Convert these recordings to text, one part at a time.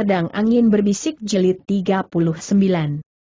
Pedang Angin Berbisik Jilid 39.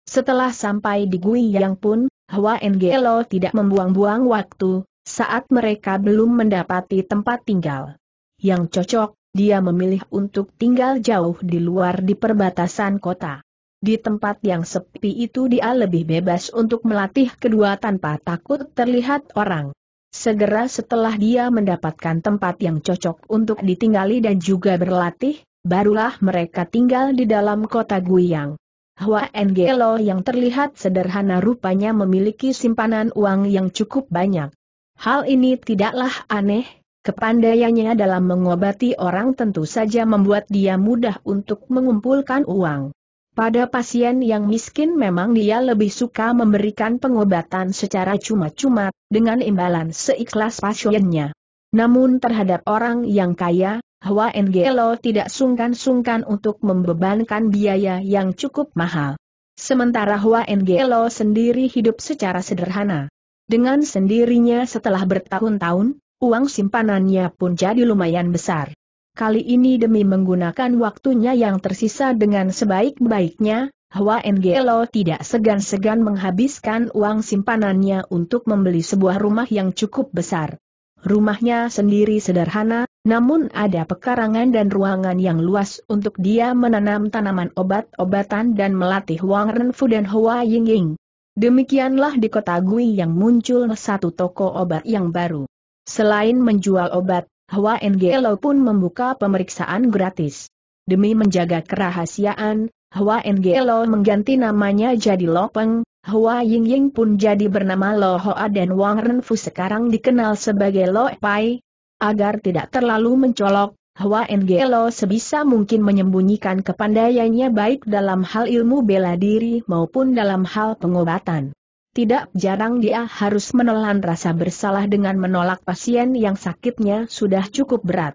Setelah sampai di Gui Yang pun, Hua Ngelo tidak membuang-buang waktu, saat mereka belum mendapati tempat tinggal. Yang cocok, dia memilih untuk tinggal jauh di luar di perbatasan kota. Di tempat yang sepi itu dia lebih bebas untuk melatih kedua tanpa takut terlihat orang. Segera setelah dia mendapatkan tempat yang cocok untuk ditinggali dan juga berlatih, barulah mereka tinggal di dalam kota Guiyang. Hua Ngelo yang terlihat sederhana rupanya memiliki simpanan uang yang cukup banyak. Hal ini tidaklah aneh, kepandaiannya dalam mengobati orang tentu saja membuat dia mudah untuk mengumpulkan uang. Pada pasien yang miskin memang dia lebih suka memberikan pengobatan secara cuma-cuma, dengan imbalan seikhlas pasiennya. Namun terhadap orang yang kaya, Hua Ngelo tidak sungkan-sungkan untuk membebankan biaya yang cukup mahal. Sementara Hua Ngelo sendiri hidup secara sederhana. Dengan sendirinya setelah bertahun-tahun, uang simpanannya pun jadi lumayan besar. Kali ini demi menggunakan waktunya yang tersisa dengan sebaik-baiknya, Hua Ngelo tidak segan-segan menghabiskan uang simpanannya untuk membeli sebuah rumah yang cukup besar. Rumahnya sendiri sederhana, namun ada pekarangan dan ruangan yang luas untuk dia menanam tanaman obat-obatan dan melatih Wang Renfu dan Hua Yingying. Demikianlah di kota Gui yang muncul satu toko obat yang baru. Selain menjual obat, Hua Ngelo pun membuka pemeriksaan gratis. Demi menjaga kerahasiaan, Hua Ngelo mengganti namanya jadi Lopeng, Hua Yingying pun jadi bernama Lo Hoa dan Wang Renfu sekarang dikenal sebagai Lo Pai, agar tidak terlalu mencolok, Hua Engelo sebisa mungkin menyembunyikan kepandaiannya baik dalam hal ilmu bela diri maupun dalam hal pengobatan. Tidak jarang dia harus menelan rasa bersalah dengan menolak pasien yang sakitnya sudah cukup berat.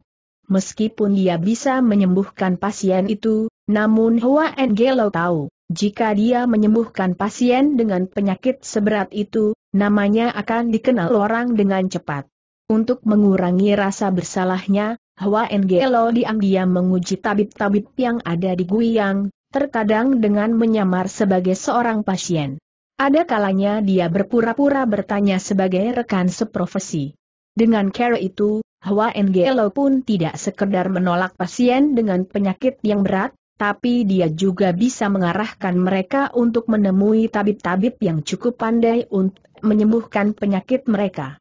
Meskipun dia bisa menyembuhkan pasien itu, namun Hua Engelo tahu, jika dia menyembuhkan pasien dengan penyakit seberat itu, namanya akan dikenal orang dengan cepat. Untuk mengurangi rasa bersalahnya, Hua Ngelo diam-diam menguji tabib-tabib yang ada di Guiyang. terkadang dengan menyamar sebagai seorang pasien. Ada kalanya dia berpura-pura bertanya sebagai rekan seprofesi. Dengan cara itu, Hua Ngelo pun tidak sekedar menolak pasien dengan penyakit yang berat, tapi dia juga bisa mengarahkan mereka untuk menemui tabib-tabib yang cukup pandai untuk menyembuhkan penyakit mereka.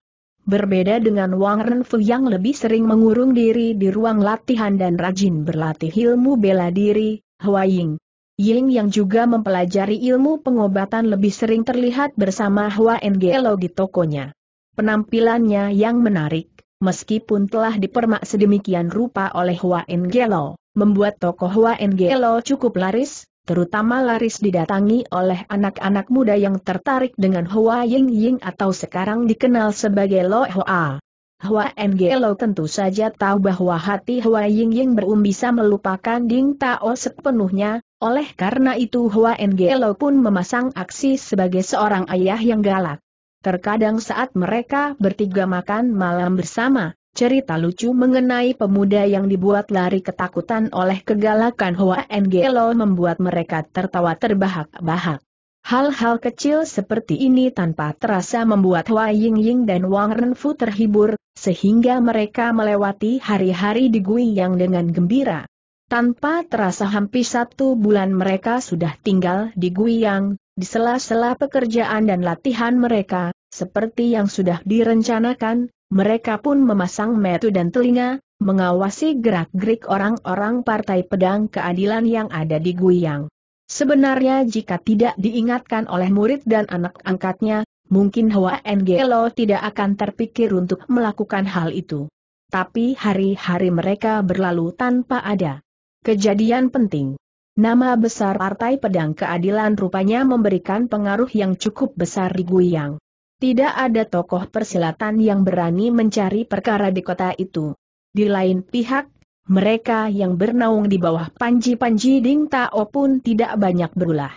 Berbeda dengan Wang Renfu yang lebih sering mengurung diri di ruang latihan dan rajin berlatih ilmu bela diri, Hua Ying. Ying yang juga mempelajari ilmu pengobatan lebih sering terlihat bersama Hua Ngelo di tokonya. Penampilannya yang menarik, meskipun telah dipermak sedemikian rupa oleh Hua Ngelo, membuat toko Hua Ngelo cukup laris, terutama laris didatangi oleh anak-anak muda yang tertarik dengan Hua Ying Ying atau sekarang dikenal sebagai Lo Hoa. Hua Ng Lo tentu saja tahu bahwa hati Hua Ying Ying Berum bisa melupakan Ding Tao sepenuhnya, oleh karena itu Hua Ng Lo pun memasang aksi sebagai seorang ayah yang galak. Terkadang saat mereka bertiga makan malam bersama, cerita lucu mengenai pemuda yang dibuat lari ketakutan oleh kegalakan Hoa Ngelo membuat mereka tertawa terbahak-bahak. Hal-hal kecil seperti ini tanpa terasa membuat Hua Ying Ying dan Wang Renfu terhibur, sehingga mereka melewati hari-hari di Gui yang dengan gembira. Tanpa terasa hampir satu bulan mereka sudah tinggal di Yang, di sela-sela pekerjaan dan latihan mereka, seperti yang sudah direncanakan, mereka pun memasang metu dan telinga, mengawasi gerak-gerik orang-orang Partai Pedang Keadilan yang ada di Guiyang. Sebenarnya jika tidak diingatkan oleh murid dan anak angkatnya, mungkin Hwa Ngelo tidak akan terpikir untuk melakukan hal itu. Tapi hari-hari mereka berlalu tanpa ada kejadian penting. Nama besar Partai Pedang Keadilan rupanya memberikan pengaruh yang cukup besar di Guiyang. Tidak ada tokoh persilatan yang berani mencari perkara di kota itu. Di lain pihak, mereka yang bernaung di bawah panji-panji Ding Tao pun tidak banyak berulah.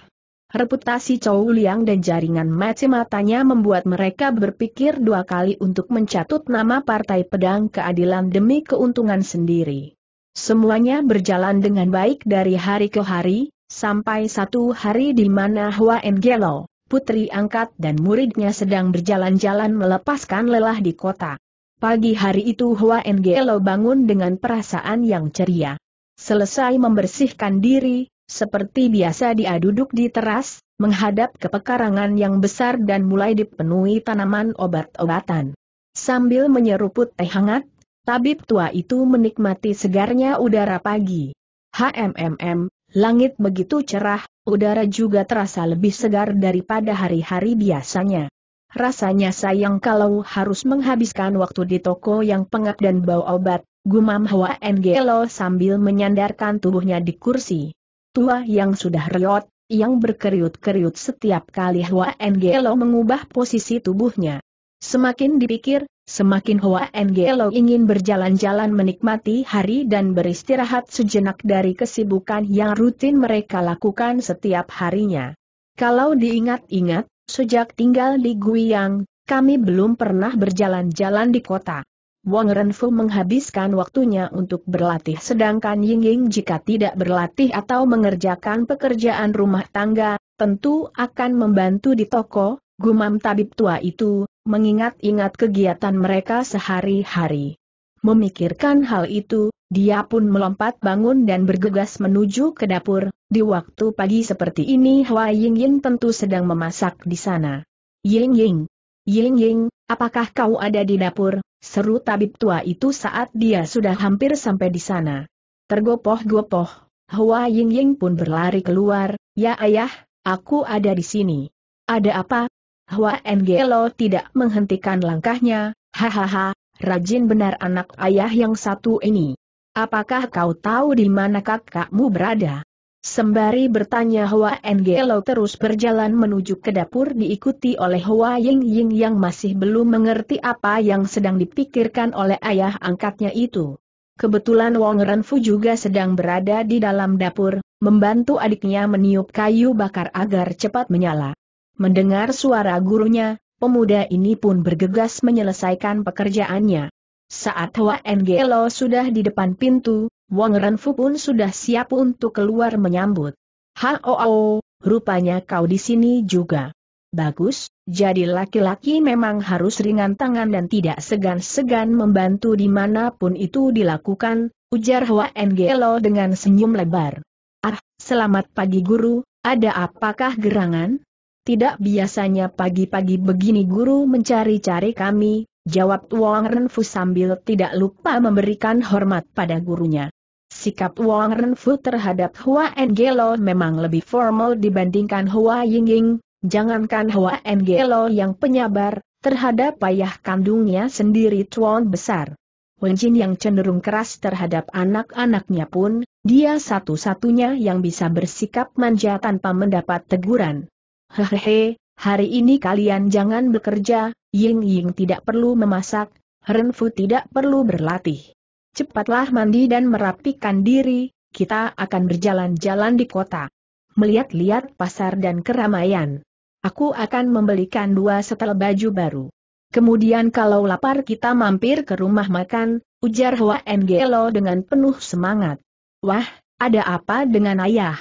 Reputasi Chow Liang dan jaringan mati matanya membuat mereka berpikir dua kali untuk mencatut nama Partai Pedang Keadilan demi keuntungan sendiri. Semuanya berjalan dengan baik dari hari ke hari, sampai satu hari di mana Hua Engelo, putri angkat dan muridnya sedang berjalan-jalan melepaskan lelah di kota. Pagi hari itu Hua Ngelo bangun dengan perasaan yang ceria. Selesai membersihkan diri, seperti biasa dia duduk di teras, menghadap ke pekarangan yang besar dan mulai dipenuhi tanaman obat-obatan. Sambil menyeruput teh hangat, tabib tua itu menikmati segarnya udara pagi. HMMM, langit begitu cerah, Udara juga terasa lebih segar daripada hari-hari biasanya. Rasanya sayang kalau harus menghabiskan waktu di toko yang pengap dan bau obat, gumam Hwa Ngelo sambil menyandarkan tubuhnya di kursi. Tua yang sudah riot, yang berkeriut-keriut setiap kali Hwa Ngelo mengubah posisi tubuhnya. Semakin dipikir, Semakin Hoa Ngelo ingin berjalan-jalan menikmati hari dan beristirahat sejenak dari kesibukan yang rutin mereka lakukan setiap harinya. Kalau diingat-ingat, sejak tinggal di Guiyang, kami belum pernah berjalan-jalan di kota. Wang Renfu menghabiskan waktunya untuk berlatih sedangkan Ying Ying jika tidak berlatih atau mengerjakan pekerjaan rumah tangga, tentu akan membantu di toko, Gumam tabib tua itu, mengingat-ingat kegiatan mereka sehari-hari. Memikirkan hal itu, dia pun melompat bangun dan bergegas menuju ke dapur, di waktu pagi seperti ini Hua Ying Ying tentu sedang memasak di sana. Ying Ying, Ying Ying, apakah kau ada di dapur? Seru tabib tua itu saat dia sudah hampir sampai di sana. Tergopoh-gopoh, Hua Ying Ying pun berlari keluar, ya ayah, aku ada di sini. Ada apa? Hua Ngelo tidak menghentikan langkahnya, hahaha, rajin benar anak ayah yang satu ini. Apakah kau tahu di mana kakakmu berada? Sembari bertanya Hua Ngelo terus berjalan menuju ke dapur diikuti oleh Hua Ying Ying yang masih belum mengerti apa yang sedang dipikirkan oleh ayah angkatnya itu. Kebetulan Wong Renfu juga sedang berada di dalam dapur, membantu adiknya meniup kayu bakar agar cepat menyala. Mendengar suara gurunya, pemuda ini pun bergegas menyelesaikan pekerjaannya. Saat Hwa Ngelo sudah di depan pintu, Wang Renfu pun sudah siap untuk keluar menyambut. Hao, rupanya kau di sini juga. Bagus, jadi laki-laki memang harus ringan tangan dan tidak segan-segan membantu dimanapun itu dilakukan, ujar Hwa Ngelo dengan senyum lebar. Ah, selamat pagi guru, ada apakah gerangan? Tidak biasanya pagi-pagi begini guru mencari-cari kami, jawab Wang Renfu sambil tidak lupa memberikan hormat pada gurunya. Sikap Wang Renfu terhadap Hua Engelo memang lebih formal dibandingkan Hua Yingying, jangankan Hua Engelo yang penyabar, terhadap ayah kandungnya sendiri tuan besar. Wenjin yang cenderung keras terhadap anak-anaknya pun, dia satu-satunya yang bisa bersikap manja tanpa mendapat teguran. Hehehe, hari ini kalian jangan bekerja, Ying Ying tidak perlu memasak, Renfu tidak perlu berlatih. Cepatlah mandi dan merapikan diri, kita akan berjalan-jalan di kota. Melihat-lihat pasar dan keramaian. Aku akan membelikan dua setel baju baru. Kemudian kalau lapar kita mampir ke rumah makan, ujar Hua Ngelo dengan penuh semangat. Wah, ada apa dengan ayah?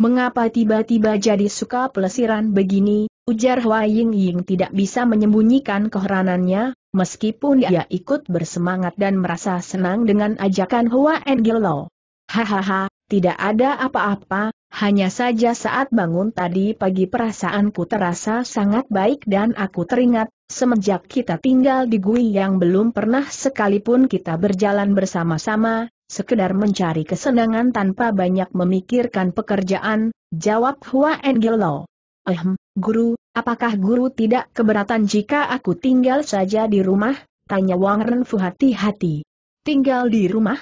Mengapa tiba-tiba jadi suka pelesiran begini, ujar Hua Ying Ying tidak bisa menyembunyikan keheranannya, meskipun ia ikut bersemangat dan merasa senang dengan ajakan Hua Engel Hahaha, tidak ada apa-apa, hanya saja saat bangun tadi pagi perasaanku terasa sangat baik dan aku teringat, semenjak kita tinggal di Gui yang belum pernah sekalipun kita berjalan bersama-sama, sekedar mencari kesenangan tanpa banyak memikirkan pekerjaan, jawab Hua Engelo. Ehm, guru, apakah guru tidak keberatan jika aku tinggal saja di rumah? Tanya Wang Renfu hati-hati. Tinggal di rumah?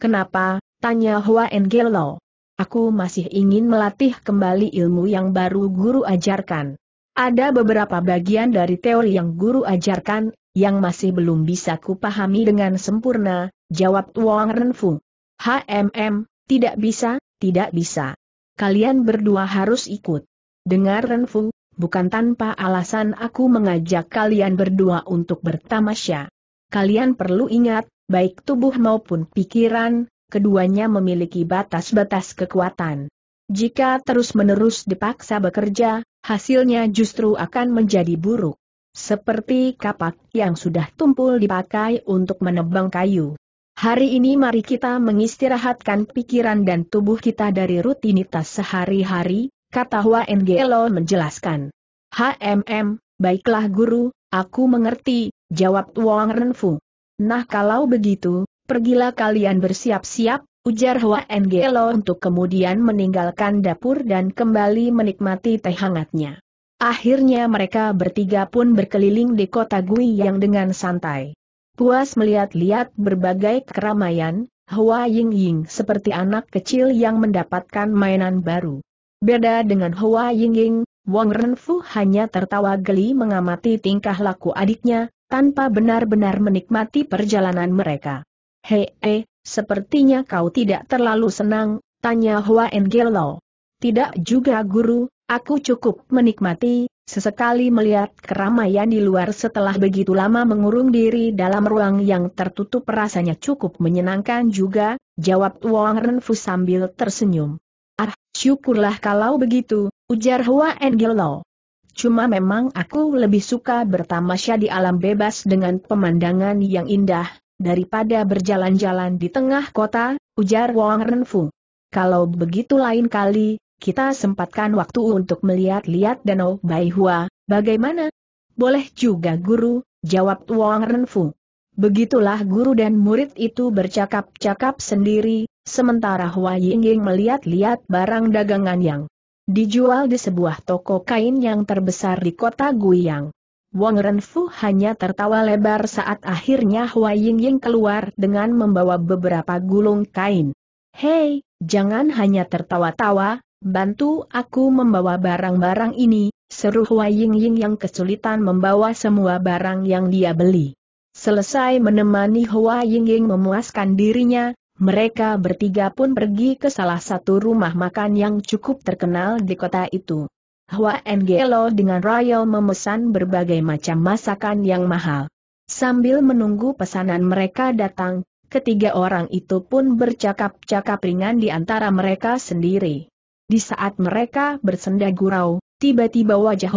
Kenapa? Tanya Hua Engelo. Aku masih ingin melatih kembali ilmu yang baru guru ajarkan. Ada beberapa bagian dari teori yang guru ajarkan, yang masih belum bisa kupahami dengan sempurna, Jawab Wang Renfu. HMM, tidak bisa, tidak bisa. Kalian berdua harus ikut. Dengar Renfu, bukan tanpa alasan aku mengajak kalian berdua untuk bertamasya. Kalian perlu ingat, baik tubuh maupun pikiran, keduanya memiliki batas-batas kekuatan. Jika terus-menerus dipaksa bekerja, hasilnya justru akan menjadi buruk. Seperti kapak yang sudah tumpul dipakai untuk menebang kayu. Hari ini mari kita mengistirahatkan pikiran dan tubuh kita dari rutinitas sehari-hari, kata Hua Ngelo menjelaskan. HMM, baiklah guru, aku mengerti, jawab Wang Renfu. Nah kalau begitu, pergilah kalian bersiap-siap, ujar Hua Ngelo untuk kemudian meninggalkan dapur dan kembali menikmati teh hangatnya. Akhirnya mereka bertiga pun berkeliling di kota Gui yang dengan santai. Puas melihat-lihat berbagai keramaian, Hua Ying Ying seperti anak kecil yang mendapatkan mainan baru. Beda dengan Hua Ying Ying, Wang Renfu hanya tertawa geli mengamati tingkah laku adiknya, tanpa benar-benar menikmati perjalanan mereka. Hei, he, sepertinya kau tidak terlalu senang, tanya Hua Engelo. Tidak juga guru, Aku cukup menikmati, sesekali melihat keramaian di luar setelah begitu lama mengurung diri dalam ruang yang tertutup rasanya cukup menyenangkan juga, jawab Wang Renfu sambil tersenyum. Ah, syukurlah kalau begitu, ujar Hua Enggelo. Cuma memang aku lebih suka bertamasya di alam bebas dengan pemandangan yang indah, daripada berjalan-jalan di tengah kota, ujar Wang Renfu. Kalau begitu lain kali, kita sempatkan waktu untuk melihat-lihat Danau Baihua, bagaimana? Boleh juga guru, jawab Wang Renfu. Begitulah guru dan murid itu bercakap-cakap sendiri, sementara Hua Yingying melihat-lihat barang dagangan yang dijual di sebuah toko kain yang terbesar di kota Guiyang. Wang Renfu hanya tertawa lebar saat akhirnya Hua Yingying keluar dengan membawa beberapa gulung kain. Hei, jangan hanya tertawa-tawa, Bantu aku membawa barang-barang ini, seru Hua Ying Ying yang kesulitan membawa semua barang yang dia beli. Selesai menemani Hua Ying Ying memuaskan dirinya, mereka bertiga pun pergi ke salah satu rumah makan yang cukup terkenal di kota itu. Hua Ngelo dengan Royal memesan berbagai macam masakan yang mahal. Sambil menunggu pesanan mereka datang, ketiga orang itu pun bercakap-cakap ringan di antara mereka sendiri. Di saat mereka bersenda gurau, tiba-tiba wajah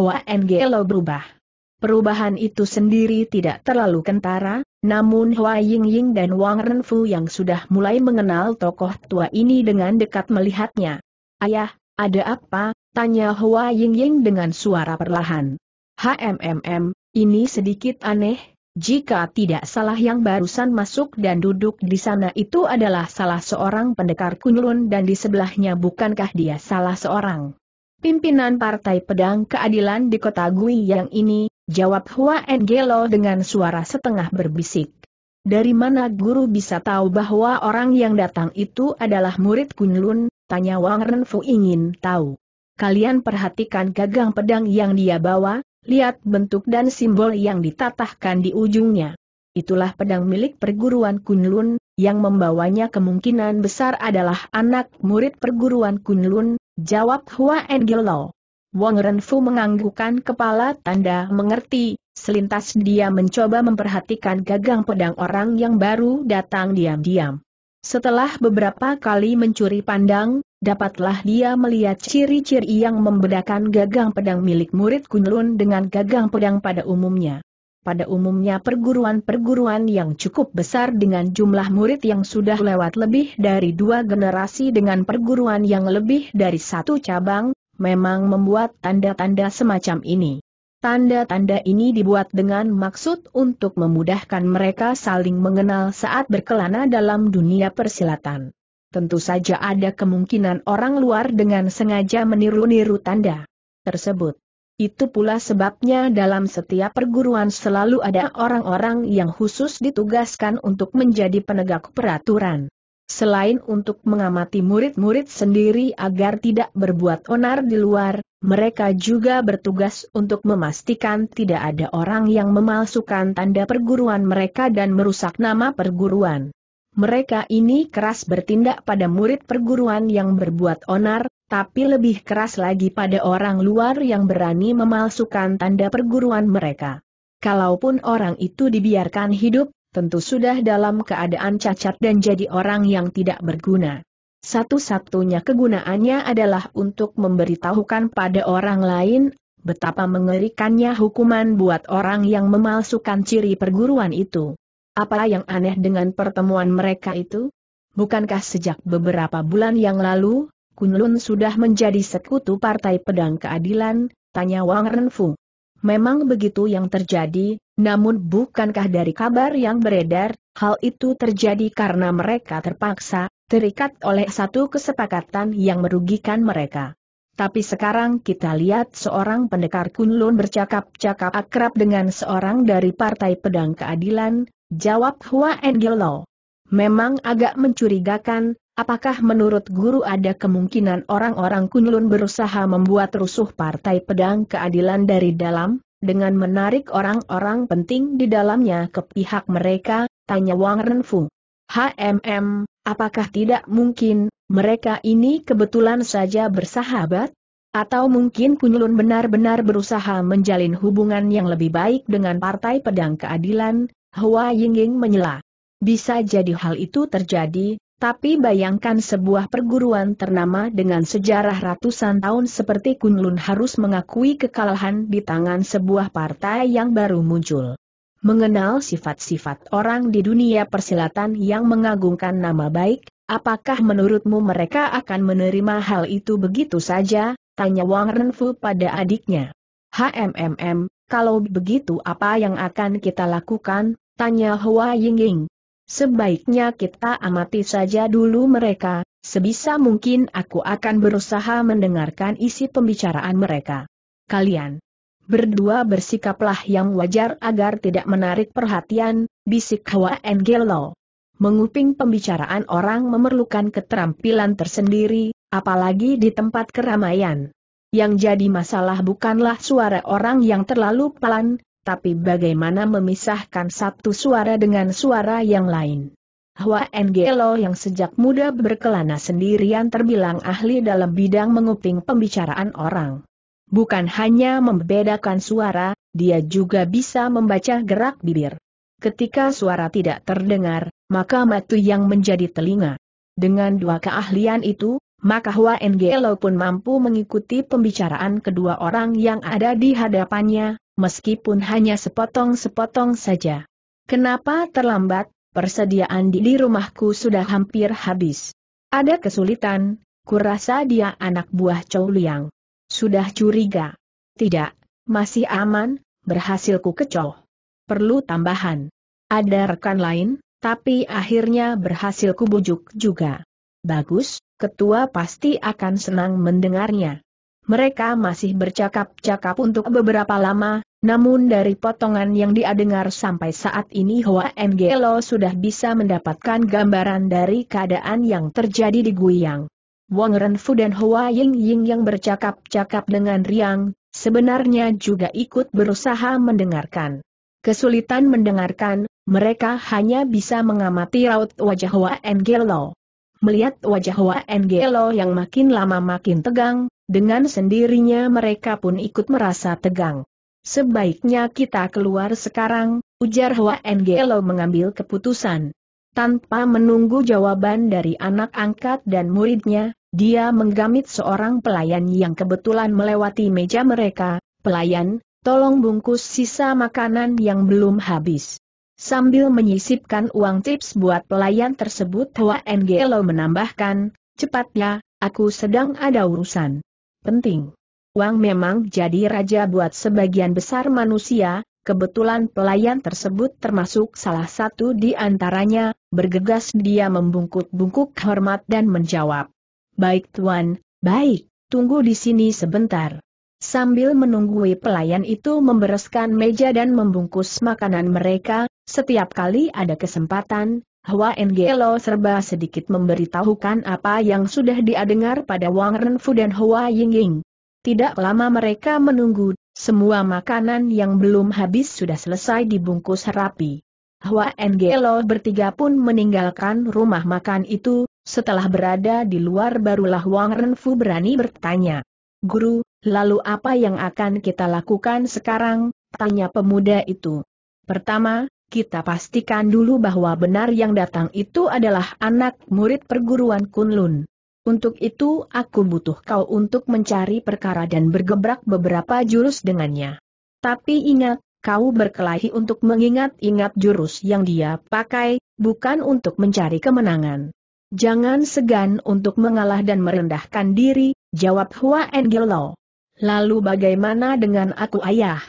Lo berubah. Perubahan itu sendiri tidak terlalu kentara, namun Hua Ying dan Wang Renfu yang sudah mulai mengenal tokoh tua ini dengan dekat melihatnya. Ayah, ada apa? Tanya Hua Ying Ying dengan suara perlahan. HMMM, ini sedikit aneh, jika tidak salah yang barusan masuk dan duduk di sana itu adalah salah seorang pendekar Kunlun dan di sebelahnya bukankah dia salah seorang pimpinan Partai Pedang Keadilan di kota Gui yang ini, jawab Hua Engelo dengan suara setengah berbisik. Dari mana guru bisa tahu bahwa orang yang datang itu adalah murid Kunlun, tanya Wang Renfu ingin tahu. Kalian perhatikan gagang pedang yang dia bawa, Lihat bentuk dan simbol yang ditatahkan di ujungnya. Itulah pedang milik perguruan Kunlun, yang membawanya kemungkinan besar adalah anak murid perguruan Kunlun, jawab Hua Engelao. Wang Renfu menganggukkan kepala tanda mengerti, selintas dia mencoba memperhatikan gagang pedang orang yang baru datang diam-diam. Setelah beberapa kali mencuri pandang, dapatlah dia melihat ciri-ciri yang membedakan gagang pedang milik murid Kunlun dengan gagang pedang pada umumnya. Pada umumnya perguruan-perguruan yang cukup besar dengan jumlah murid yang sudah lewat lebih dari dua generasi dengan perguruan yang lebih dari satu cabang, memang membuat tanda-tanda semacam ini. Tanda-tanda ini dibuat dengan maksud untuk memudahkan mereka saling mengenal saat berkelana dalam dunia persilatan. Tentu saja ada kemungkinan orang luar dengan sengaja meniru-niru tanda tersebut. Itu pula sebabnya dalam setiap perguruan selalu ada orang-orang yang khusus ditugaskan untuk menjadi penegak peraturan. Selain untuk mengamati murid-murid sendiri agar tidak berbuat onar di luar, mereka juga bertugas untuk memastikan tidak ada orang yang memalsukan tanda perguruan mereka dan merusak nama perguruan. Mereka ini keras bertindak pada murid perguruan yang berbuat onar, tapi lebih keras lagi pada orang luar yang berani memalsukan tanda perguruan mereka. Kalaupun orang itu dibiarkan hidup, tentu sudah dalam keadaan cacat dan jadi orang yang tidak berguna. Satu-satunya kegunaannya adalah untuk memberitahukan pada orang lain betapa mengerikannya hukuman buat orang yang memalsukan ciri perguruan itu. Apa yang aneh dengan pertemuan mereka itu? Bukankah sejak beberapa bulan yang lalu, Kunlun sudah menjadi sekutu Partai Pedang Keadilan, tanya Wang Renfu. Memang begitu yang terjadi, namun bukankah dari kabar yang beredar, hal itu terjadi karena mereka terpaksa, terikat oleh satu kesepakatan yang merugikan mereka. Tapi sekarang kita lihat seorang pendekar Kunlun bercakap-cakap akrab dengan seorang dari Partai Pedang Keadilan, jawab Hua Engello. Memang agak mencurigakan, Apakah menurut guru ada kemungkinan orang-orang Kunlun berusaha membuat rusuh Partai Pedang Keadilan dari dalam, dengan menarik orang-orang penting di dalamnya ke pihak mereka, tanya Wang Renfu. HMM, apakah tidak mungkin, mereka ini kebetulan saja bersahabat? Atau mungkin Kunlun benar-benar berusaha menjalin hubungan yang lebih baik dengan Partai Pedang Keadilan, Hua Yingying menyela. Bisa jadi hal itu terjadi, tapi bayangkan sebuah perguruan ternama dengan sejarah ratusan tahun seperti Kunlun harus mengakui kekalahan di tangan sebuah partai yang baru muncul. Mengenal sifat-sifat orang di dunia persilatan yang mengagungkan nama baik, apakah menurutmu mereka akan menerima hal itu begitu saja? Tanya Wang Renfu pada adiknya. HMMM, kalau begitu apa yang akan kita lakukan? Tanya Hua Yingying. Sebaiknya kita amati saja dulu mereka, sebisa mungkin aku akan berusaha mendengarkan isi pembicaraan mereka. Kalian berdua bersikaplah yang wajar agar tidak menarik perhatian, bisik Hawa Engelo. Menguping pembicaraan orang memerlukan keterampilan tersendiri, apalagi di tempat keramaian. Yang jadi masalah bukanlah suara orang yang terlalu pelan, tapi bagaimana memisahkan satu suara dengan suara yang lain? Hua Ngelo yang sejak muda berkelana sendirian terbilang ahli dalam bidang menguping pembicaraan orang. Bukan hanya membedakan suara, dia juga bisa membaca gerak bibir. Ketika suara tidak terdengar, maka matu yang menjadi telinga. Dengan dua keahlian itu, maka Hua Ngelo pun mampu mengikuti pembicaraan kedua orang yang ada di hadapannya, meskipun hanya sepotong-sepotong saja. Kenapa terlambat? Persediaan di, rumahku sudah hampir habis. Ada kesulitan, kurasa dia anak buah Chow Liang. Sudah curiga. Tidak, masih aman, berhasil ku kecoh. Perlu tambahan. Ada rekan lain, tapi akhirnya berhasil bujuk juga. Bagus, ketua pasti akan senang mendengarnya. Mereka masih bercakap-cakap untuk beberapa lama, namun dari potongan yang dia dengar sampai saat ini Hoa Ngelo sudah bisa mendapatkan gambaran dari keadaan yang terjadi di Guiyang. Wang Renfu dan Hoa Ying Ying yang bercakap-cakap dengan Riang, sebenarnya juga ikut berusaha mendengarkan. Kesulitan mendengarkan, mereka hanya bisa mengamati raut wajah Hoa Ngelo. Melihat wajah Hoa Ngelo yang makin lama makin tegang, dengan sendirinya mereka pun ikut merasa tegang. Sebaiknya kita keluar sekarang, ujar Hua Ngelo mengambil keputusan. Tanpa menunggu jawaban dari anak angkat dan muridnya, dia menggamit seorang pelayan yang kebetulan melewati meja mereka, pelayan, tolong bungkus sisa makanan yang belum habis. Sambil menyisipkan uang tips buat pelayan tersebut Hua Ngelo menambahkan, cepatnya, aku sedang ada urusan. Penting. Wang memang jadi raja buat sebagian besar manusia, kebetulan pelayan tersebut termasuk salah satu di antaranya, bergegas dia membungkuk-bungkuk hormat dan menjawab. Baik tuan, baik, tunggu di sini sebentar. Sambil menunggui pelayan itu membereskan meja dan membungkus makanan mereka, setiap kali ada kesempatan, Hua Ngelo serba sedikit memberitahukan apa yang sudah dia dengar pada Wang Renfu dan Hua Yingying. Tidak lama mereka menunggu, semua makanan yang belum habis sudah selesai dibungkus rapi. Hua Ngelo bertiga pun meninggalkan rumah makan itu, setelah berada di luar barulah Wang Renfu berani bertanya. Guru, lalu apa yang akan kita lakukan sekarang, tanya pemuda itu. Pertama, kita pastikan dulu bahwa benar yang datang itu adalah anak murid perguruan Kunlun. Untuk itu aku butuh kau untuk mencari perkara dan bergebrak beberapa jurus dengannya. Tapi ingat, kau berkelahi untuk mengingat-ingat jurus yang dia pakai, bukan untuk mencari kemenangan. Jangan segan untuk mengalah dan merendahkan diri, jawab Hua Engelo. Lalu bagaimana dengan aku ayah?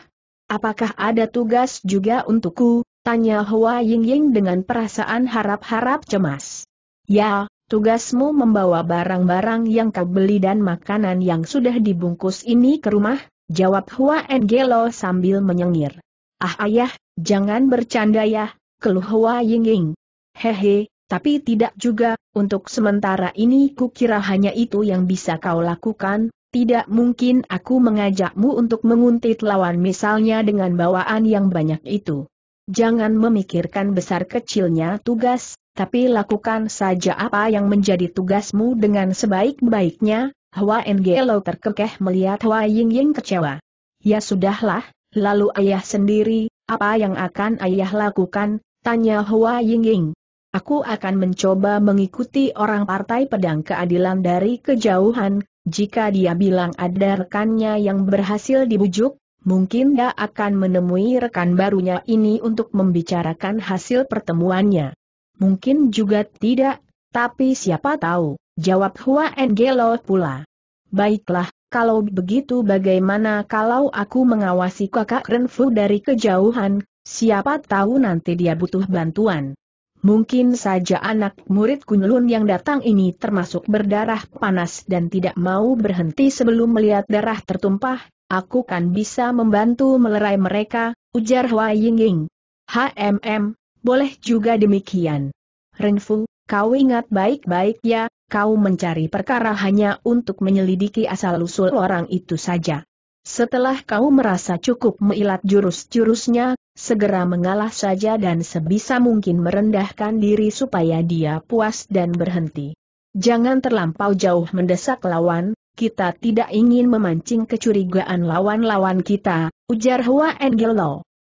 Apakah ada tugas juga untukku? Tanya Hua Yingying dengan perasaan harap-harap cemas. Ya, Tugasmu membawa barang-barang yang kau beli dan makanan yang sudah dibungkus ini ke rumah, jawab Hua Engelo sambil menyengir. Ah ayah, jangan bercanda ya, keluh Hua Yingying. Hehe, tapi tidak juga, untuk sementara ini kukira hanya itu yang bisa kau lakukan, tidak mungkin aku mengajakmu untuk menguntit lawan misalnya dengan bawaan yang banyak itu. Jangan memikirkan besar kecilnya tugas, tapi lakukan saja apa yang menjadi tugasmu dengan sebaik-baiknya. Hua Ngelo terkekeh melihat Hua Ying Ying kecewa. Ya sudahlah, lalu ayah sendiri, apa yang akan ayah lakukan, tanya Hua Ying Ying. Aku akan mencoba mengikuti orang partai pedang keadilan dari kejauhan, jika dia bilang ada rekannya yang berhasil dibujuk, Mungkin dia akan menemui rekan barunya ini untuk membicarakan hasil pertemuannya. Mungkin juga tidak, tapi siapa tahu, jawab Hua Engelo pula. Baiklah, kalau begitu bagaimana kalau aku mengawasi kakak Renfu dari kejauhan, siapa tahu nanti dia butuh bantuan. Mungkin saja anak murid Kunlun yang datang ini termasuk berdarah panas dan tidak mau berhenti sebelum melihat darah tertumpah, aku kan bisa membantu melerai mereka, ujar Hua Yingying. HMM, boleh juga demikian. Renfu, kau ingat baik-baik ya, kau mencari perkara hanya untuk menyelidiki asal-usul orang itu saja. Setelah kau merasa cukup meilat jurus-jurusnya, segera mengalah saja dan sebisa mungkin merendahkan diri supaya dia puas dan berhenti. Jangan terlampau jauh mendesak lawan, kita tidak ingin memancing kecurigaan lawan-lawan kita, ujar Hua Engel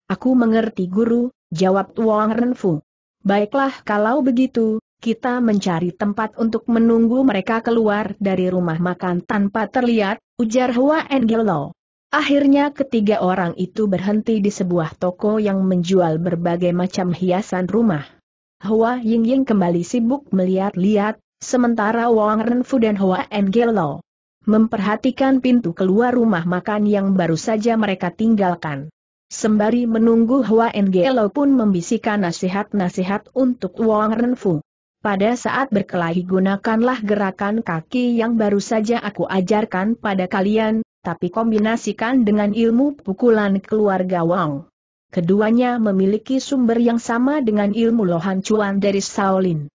Aku mengerti guru, jawab Wang Renfu. Baiklah kalau begitu, kita mencari tempat untuk menunggu mereka keluar dari rumah makan tanpa terlihat, ujar Hua Engel Akhirnya ketiga orang itu berhenti di sebuah toko yang menjual berbagai macam hiasan rumah. Hua Yingying kembali sibuk melihat-lihat, sementara Wang Renfu dan Hua Engel memperhatikan pintu keluar rumah makan yang baru saja mereka tinggalkan. Sembari menunggu Hua Ngelo pun membisikkan nasihat-nasihat untuk Wang Renfu. Pada saat berkelahi gunakanlah gerakan kaki yang baru saja aku ajarkan pada kalian, tapi kombinasikan dengan ilmu pukulan keluarga Wang. Keduanya memiliki sumber yang sama dengan ilmu Lohan Cuan dari Shaolin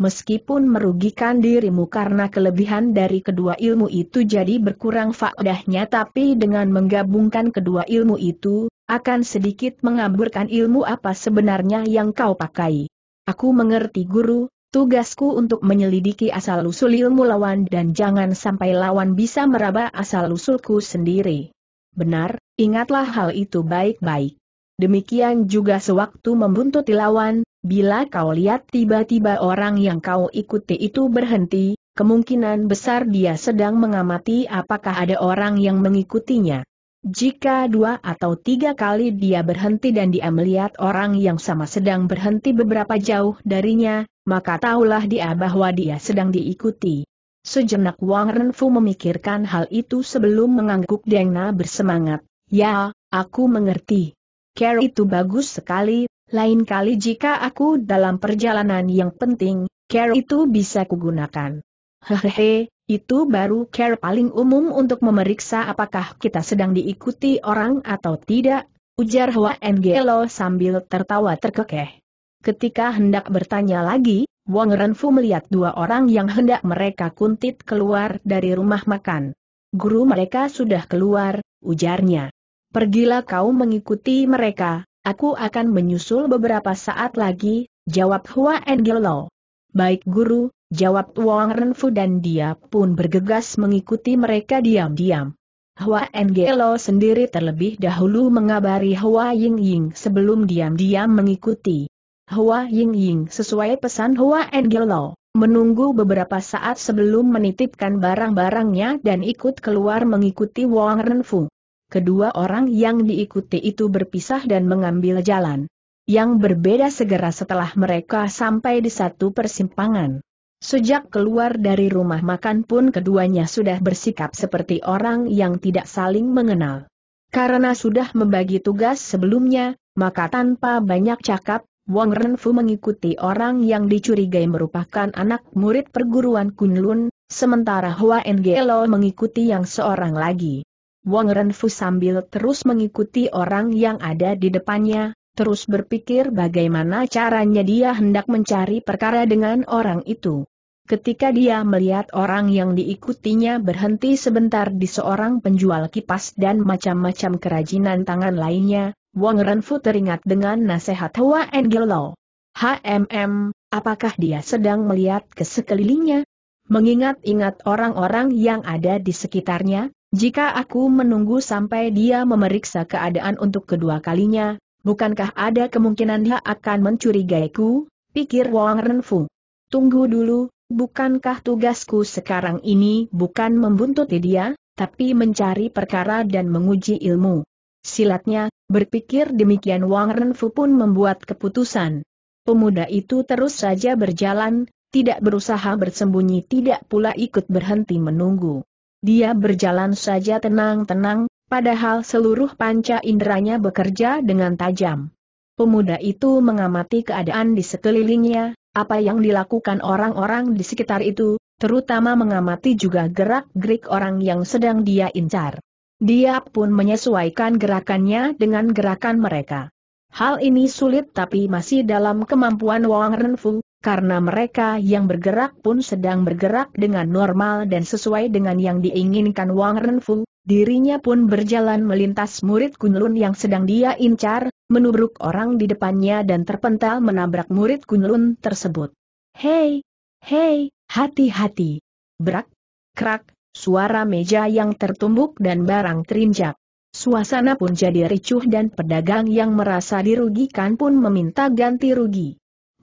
meskipun merugikan dirimu karena kelebihan dari kedua ilmu itu jadi berkurang faedahnya tapi dengan menggabungkan kedua ilmu itu, akan sedikit mengaburkan ilmu apa sebenarnya yang kau pakai. Aku mengerti guru, Tugasku untuk menyelidiki asal-usul ilmu lawan dan jangan sampai lawan bisa meraba asal-usulku sendiri. Benar, ingatlah hal itu baik-baik. Demikian juga sewaktu membuntuti lawan, Bila kau lihat tiba-tiba orang yang kau ikuti itu berhenti, kemungkinan besar dia sedang mengamati apakah ada orang yang mengikutinya. Jika dua atau tiga kali dia berhenti dan dia melihat orang yang sama sedang berhenti beberapa jauh darinya, maka tahulah dia bahwa dia sedang diikuti. Sejenak Wang Renfu memikirkan hal itu sebelum mengangguk Dengna bersemangat. Ya, aku mengerti. Care itu bagus sekali, lain kali jika aku dalam perjalanan yang penting, care itu bisa kugunakan. Hehehe, itu baru care paling umum untuk memeriksa apakah kita sedang diikuti orang atau tidak, ujar Hua Ngelo sambil tertawa terkekeh. Ketika hendak bertanya lagi, Wang Renfu melihat dua orang yang hendak mereka kuntit keluar dari rumah makan. Guru mereka sudah keluar, ujarnya. Pergilah kau mengikuti mereka, Aku akan menyusul beberapa saat lagi, jawab Hua Engelo. Baik guru, jawab Wang Renfu dan dia pun bergegas mengikuti mereka diam-diam. Hua Engelo sendiri terlebih dahulu mengabari Hua Ying Ying sebelum diam-diam mengikuti. Hua Ying Ying sesuai pesan Hua Engelo, menunggu beberapa saat sebelum menitipkan barang-barangnya dan ikut keluar mengikuti Wang Renfu kedua orang yang diikuti itu berpisah dan mengambil jalan yang berbeda segera setelah mereka sampai di satu persimpangan. Sejak keluar dari rumah makan pun keduanya sudah bersikap seperti orang yang tidak saling mengenal. Karena sudah membagi tugas sebelumnya, maka tanpa banyak cakap, Wang Renfu mengikuti orang yang dicurigai merupakan anak murid perguruan Kunlun, sementara Hua Ngelo mengikuti yang seorang lagi. Wang Renfu sambil terus mengikuti orang yang ada di depannya, terus berpikir bagaimana caranya dia hendak mencari perkara dengan orang itu. Ketika dia melihat orang yang diikutinya berhenti sebentar di seorang penjual kipas dan macam-macam kerajinan tangan lainnya, Wang Renfu teringat dengan nasihat Hua Engelo. HMM, apakah dia sedang melihat ke sekelilingnya? Mengingat-ingat orang-orang yang ada di sekitarnya, jika aku menunggu sampai dia memeriksa keadaan untuk kedua kalinya, bukankah ada kemungkinan dia akan mencurigaiku, pikir Wang Renfu. Tunggu dulu, bukankah tugasku sekarang ini bukan membuntuti dia, tapi mencari perkara dan menguji ilmu. Silatnya, berpikir demikian Wang Renfu pun membuat keputusan. Pemuda itu terus saja berjalan, tidak berusaha bersembunyi tidak pula ikut berhenti menunggu. Dia berjalan saja tenang-tenang, padahal seluruh panca inderanya bekerja dengan tajam. Pemuda itu mengamati keadaan di sekelilingnya, apa yang dilakukan orang-orang di sekitar itu, terutama mengamati juga gerak-gerik orang yang sedang dia incar. Dia pun menyesuaikan gerakannya dengan gerakan mereka. Hal ini sulit tapi masih dalam kemampuan Wang Renfu, karena mereka yang bergerak pun sedang bergerak dengan normal dan sesuai dengan yang diinginkan Wang Renfu, dirinya pun berjalan melintas murid Kunlun yang sedang dia incar, menubruk orang di depannya dan terpental menabrak murid Kunlun tersebut. Hei! Hei, hati-hati! Berak! Krak! Suara meja yang tertumbuk dan barang terinjak. Suasana pun jadi ricuh dan pedagang yang merasa dirugikan pun meminta ganti rugi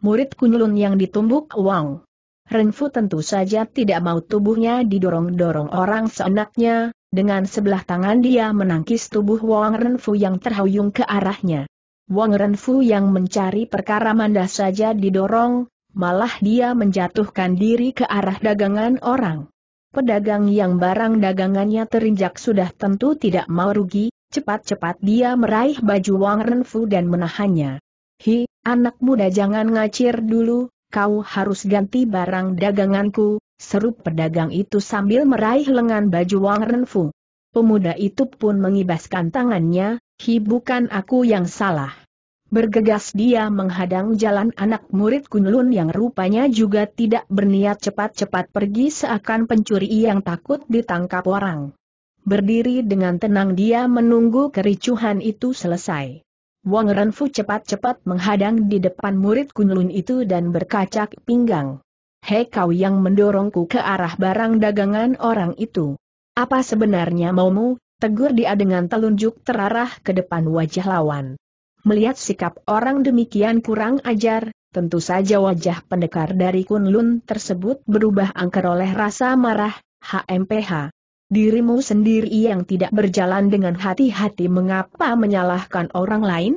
murid kunyulun yang ditumbuk Wang. Renfu tentu saja tidak mau tubuhnya didorong-dorong orang seenaknya, dengan sebelah tangan dia menangkis tubuh Wang Renfu yang terhuyung ke arahnya. Wang Renfu yang mencari perkara manda saja didorong, malah dia menjatuhkan diri ke arah dagangan orang. Pedagang yang barang dagangannya terinjak sudah tentu tidak mau rugi, cepat-cepat dia meraih baju Wang Renfu dan menahannya. Hi, anak muda jangan ngacir dulu, kau harus ganti barang daganganku, seru pedagang itu sambil meraih lengan baju Wang Renfu. Pemuda itu pun mengibaskan tangannya, hi bukan aku yang salah. Bergegas dia menghadang jalan anak murid Kunlun yang rupanya juga tidak berniat cepat-cepat pergi seakan pencuri yang takut ditangkap orang. Berdiri dengan tenang dia menunggu kericuhan itu selesai. Wang Renfu cepat-cepat menghadang di depan murid Kunlun itu dan berkacak pinggang. Hei kau yang mendorongku ke arah barang dagangan orang itu. Apa sebenarnya maumu? Tegur dia dengan telunjuk terarah ke depan wajah lawan. Melihat sikap orang demikian kurang ajar, tentu saja wajah pendekar dari Kunlun tersebut berubah angker oleh rasa marah, HMPH. Dirimu sendiri yang tidak berjalan dengan hati-hati mengapa menyalahkan orang lain?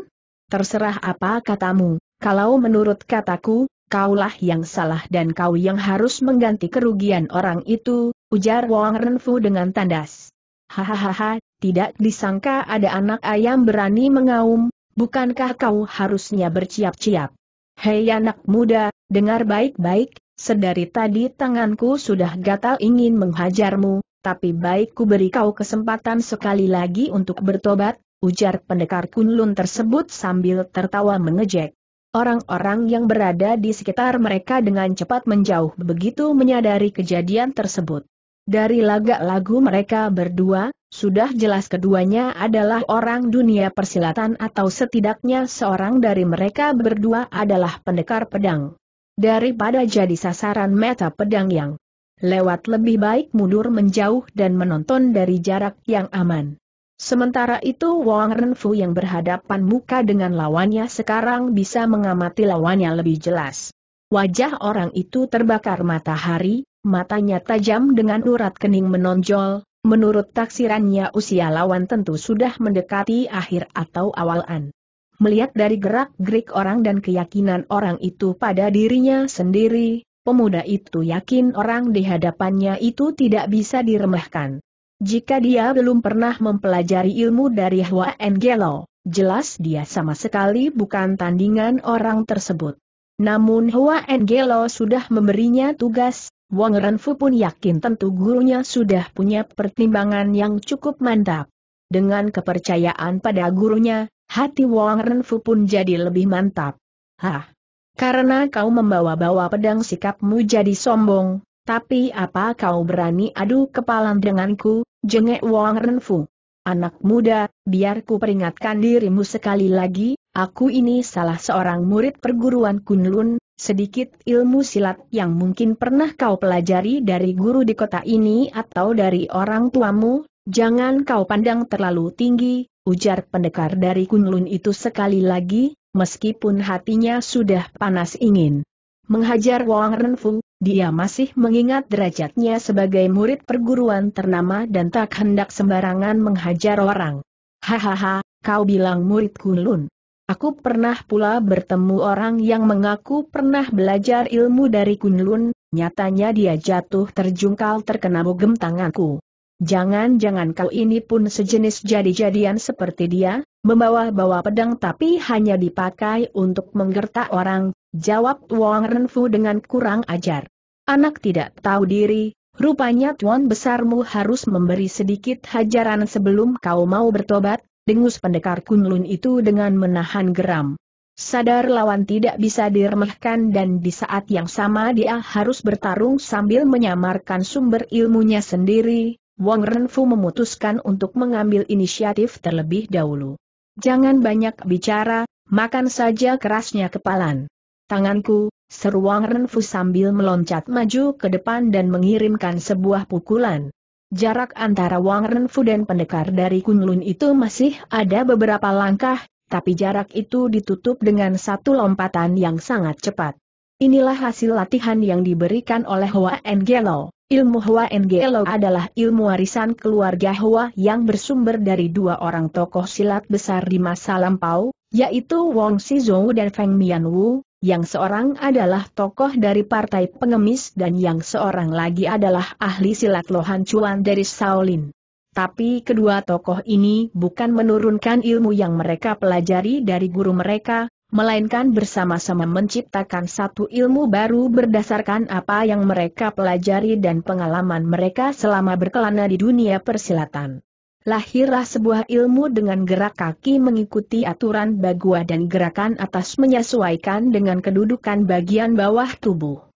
Terserah apa katamu, kalau menurut kataku, kaulah yang salah dan kau yang harus mengganti kerugian orang itu, ujar Wang Renfu dengan tandas. Hahaha, tidak disangka ada anak ayam berani mengaum, bukankah kau harusnya berciap-ciap? Hei anak muda, dengar baik-baik, sedari tadi tanganku sudah gatal ingin menghajarmu, tapi baik ku beri kau kesempatan sekali lagi untuk bertobat, ujar pendekar kunlun tersebut sambil tertawa mengejek. Orang-orang yang berada di sekitar mereka dengan cepat menjauh begitu menyadari kejadian tersebut. Dari lagak lagu mereka berdua, sudah jelas keduanya adalah orang dunia persilatan atau setidaknya seorang dari mereka berdua adalah pendekar pedang daripada jadi sasaran meta pedang yang lewat lebih baik mundur menjauh dan menonton dari jarak yang aman. Sementara itu Wang Renfu yang berhadapan muka dengan lawannya sekarang bisa mengamati lawannya lebih jelas. Wajah orang itu terbakar matahari, matanya tajam dengan urat kening menonjol, menurut taksirannya usia lawan tentu sudah mendekati akhir atau awalan. Melihat dari gerak-gerik orang dan keyakinan orang itu pada dirinya sendiri, pemuda itu yakin orang di hadapannya itu tidak bisa diremehkan. Jika dia belum pernah mempelajari ilmu dari Hua Gelo, jelas dia sama sekali bukan tandingan orang tersebut. Namun Hua Gelo sudah memberinya tugas, Wang Renfu pun yakin tentu gurunya sudah punya pertimbangan yang cukup mantap. Dengan kepercayaan pada gurunya, hati Wang Renfu pun jadi lebih mantap. Hah! Karena kau membawa-bawa pedang sikapmu jadi sombong, tapi apa kau berani adu kepalan denganku, jengek Wang Renfu? Anak muda, biarku peringatkan dirimu sekali lagi, aku ini salah seorang murid perguruan Kunlun, sedikit ilmu silat yang mungkin pernah kau pelajari dari guru di kota ini atau dari orang tuamu, Jangan kau pandang terlalu tinggi, ujar pendekar dari Kunlun itu sekali lagi, meskipun hatinya sudah panas ingin menghajar Wang Renfu, dia masih mengingat derajatnya sebagai murid perguruan ternama dan tak hendak sembarangan menghajar orang. Hahaha, kau bilang murid Kunlun. Aku pernah pula bertemu orang yang mengaku pernah belajar ilmu dari Kunlun, nyatanya dia jatuh terjungkal terkena bogem tanganku. Jangan-jangan kau ini pun sejenis jadi-jadian seperti dia, membawa-bawa pedang tapi hanya dipakai untuk menggertak orang, jawab Wang Renfu dengan kurang ajar. Anak tidak tahu diri, rupanya tuan besarmu harus memberi sedikit hajaran sebelum kau mau bertobat, dengus pendekar Kunlun itu dengan menahan geram. Sadar lawan tidak bisa diremehkan dan di saat yang sama dia harus bertarung sambil menyamarkan sumber ilmunya sendiri, Wang Renfu memutuskan untuk mengambil inisiatif terlebih dahulu. Jangan banyak bicara, makan saja kerasnya kepalan. Tanganku, seru Wang Renfu sambil meloncat maju ke depan dan mengirimkan sebuah pukulan. Jarak antara Wang Renfu dan pendekar dari Kunlun itu masih ada beberapa langkah, tapi jarak itu ditutup dengan satu lompatan yang sangat cepat. Inilah hasil latihan yang diberikan oleh Hua Angelo. Ilmu Hua Ngelo adalah ilmu warisan keluarga Hua yang bersumber dari dua orang tokoh silat besar di masa lampau, yaitu Wong Si Zhou dan Feng Mian Wu, yang seorang adalah tokoh dari partai pengemis dan yang seorang lagi adalah ahli silat Lohan Chuan dari Shaolin. Tapi kedua tokoh ini bukan menurunkan ilmu yang mereka pelajari dari guru mereka, melainkan bersama-sama menciptakan satu ilmu baru berdasarkan apa yang mereka pelajari dan pengalaman mereka selama berkelana di dunia persilatan. Lahirlah sebuah ilmu dengan gerak kaki mengikuti aturan bagua dan gerakan atas menyesuaikan dengan kedudukan bagian bawah tubuh.